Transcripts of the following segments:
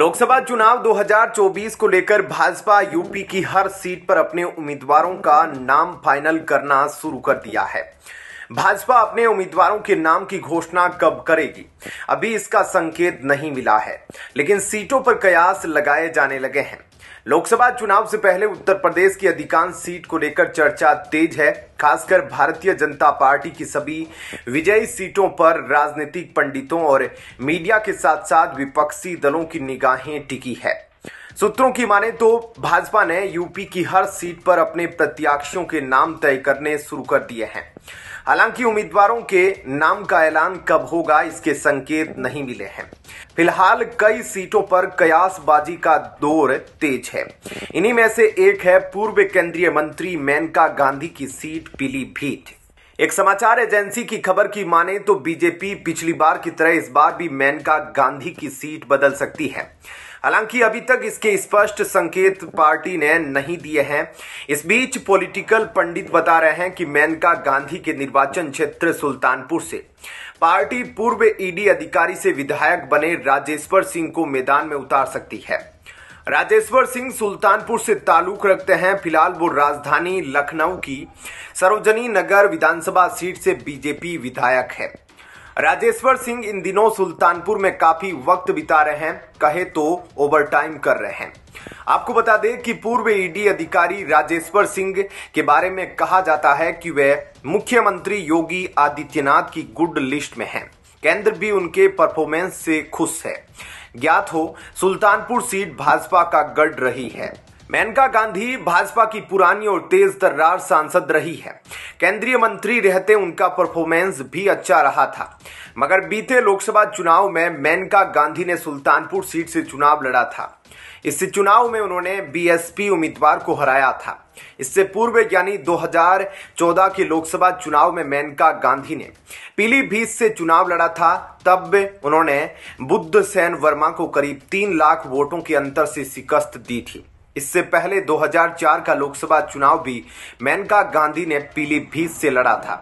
लोकसभा चुनाव 2024 को लेकर भाजपा यूपी की हर सीट पर अपने उम्मीदवारों का नाम फाइनल करना शुरू कर दिया है भाजपा अपने उम्मीदवारों के नाम की घोषणा कब करेगी अभी इसका संकेत नहीं मिला है लेकिन सीटों पर कयास लगाए जाने लगे हैं लोकसभा चुनाव से पहले उत्तर प्रदेश की अधिकांश सीट को लेकर चर्चा तेज है खासकर भारतीय जनता पार्टी की सभी विजयी सीटों पर राजनीतिक पंडितों और मीडिया के साथ साथ विपक्षी दलों की निगाहें टिकी है सूत्रों की माने तो भाजपा ने यूपी की हर सीट पर अपने प्रत्याशियों के नाम तय करने शुरू कर दिए हैं हालांकि उम्मीदवारों के नाम का ऐलान कब होगा इसके संकेत नहीं मिले हैं फिलहाल कई सीटों पर कयासबाजी का दौर तेज है इन्हीं में से एक है पूर्व केंद्रीय मंत्री मेनका गांधी की सीट पीलीभीत एक समाचार एजेंसी की खबर की माने तो बीजेपी पिछली बार की तरह इस बार भी मेनका गांधी की सीट बदल सकती है हालांकि अभी तक इसके स्पष्ट संकेत पार्टी ने नहीं दिए हैं इस बीच पॉलिटिकल पंडित बता रहे हैं कि मेनका गांधी के निर्वाचन क्षेत्र सुल्तानपुर से पार्टी पूर्व ईडी अधिकारी से विधायक बने राजेश्वर सिंह को मैदान में उतार सकती है राजेश्वर सिंह सुल्तानपुर से ताल्लुक रखते हैं फिलहाल वो राजधानी लखनऊ की सरोजनी नगर विधानसभा सीट से बीजेपी विधायक है राजेश्वर सिंह इन दिनों सुल्तानपुर में काफी वक्त बिता रहे हैं कहे तो ओवर टाइम कर रहे हैं आपको बता दें कि पूर्व ईडी अधिकारी राजेश्वर सिंह के बारे में कहा जाता है कि वे मुख्यमंत्री योगी आदित्यनाथ की गुड लिस्ट में हैं केंद्र भी उनके परफॉर्मेंस से खुश है ज्ञात हो सुल्तानपुर सीट भाजपा का गढ़ रही है मेनका गांधी भाजपा की पुरानी और तेज तर्रार सांसद रही है केंद्रीय मंत्री रहते उनका परफॉर्मेंस भी अच्छा रहा था मगर बीते लोकसभा चुनाव में मेनका गांधी ने सुल्तानपुर सीट से चुनाव लड़ा था इस चुनाव में उन्होंने बीएसपी उम्मीदवार को हराया था इससे पूर्व यानी 2014 के लोकसभा चुनाव में मेनका गांधी ने पीलीभीत से चुनाव लड़ा था तब उन्होंने बुद्ध सेन वर्मा को करीब तीन लाख वोटों के अंतर से शिकस्त दी थी इससे पहले 2004 का लोकसभा चुनाव भी मेनका गांधी ने पीलीभीत से लड़ा था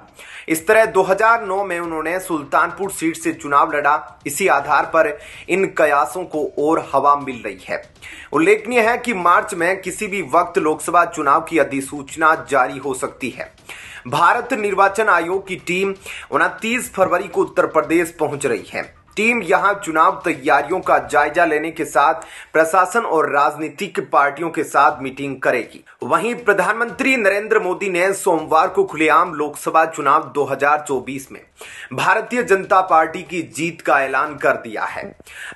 इस तरह 2009 में उन्होंने सुल्तानपुर सीट से चुनाव लड़ा इसी आधार पर इन कयासों को और हवा मिल रही है उल्लेखनीय है कि मार्च में किसी भी वक्त लोकसभा चुनाव की अधिसूचना जारी हो सकती है भारत निर्वाचन आयोग की टीम उनतीस फरवरी को उत्तर प्रदेश पहुंच रही है टीम यहां चुनाव तैयारियों का जायजा लेने के साथ प्रशासन और राजनीतिक पार्टियों के साथ मीटिंग करेगी वहीं प्रधानमंत्री नरेंद्र मोदी ने सोमवार को खुलेआम लोकसभा चुनाव 2024 में भारतीय जनता पार्टी की जीत का ऐलान कर दिया है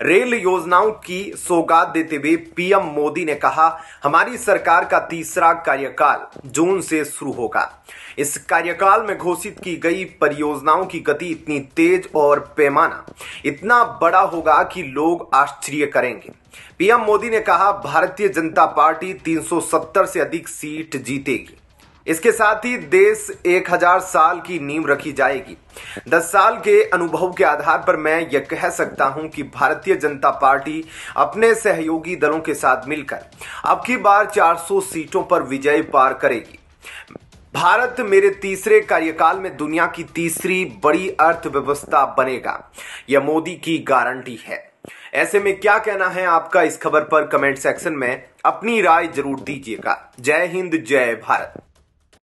रेल योजनाओं की सौगात देते हुए पीएम मोदी ने कहा हमारी सरकार का तीसरा कार्यकाल जून से शुरू होगा इस कार्यकाल में घोषित की गई परियोजनाओं की गति इतनी तेज और पैमाना इतना बड़ा होगा कि लोग आश्चर्य करेंगे पीएम मोदी ने कहा भारतीय जनता पार्टी 370 से अधिक सीट जीतेगी इसके साथ ही देश 1000 साल की नींव रखी जाएगी 10 साल के अनुभव के आधार पर मैं यह कह सकता हूं कि भारतीय जनता पार्टी अपने सहयोगी दलों के साथ मिलकर अब की बार 400 सीटों पर विजय पार करेगी भारत मेरे तीसरे कार्यकाल में दुनिया की तीसरी बड़ी अर्थव्यवस्था बनेगा यह मोदी की गारंटी है ऐसे में क्या कहना है आपका इस खबर पर कमेंट सेक्शन में अपनी राय जरूर दीजिएगा जय हिंद जय भारत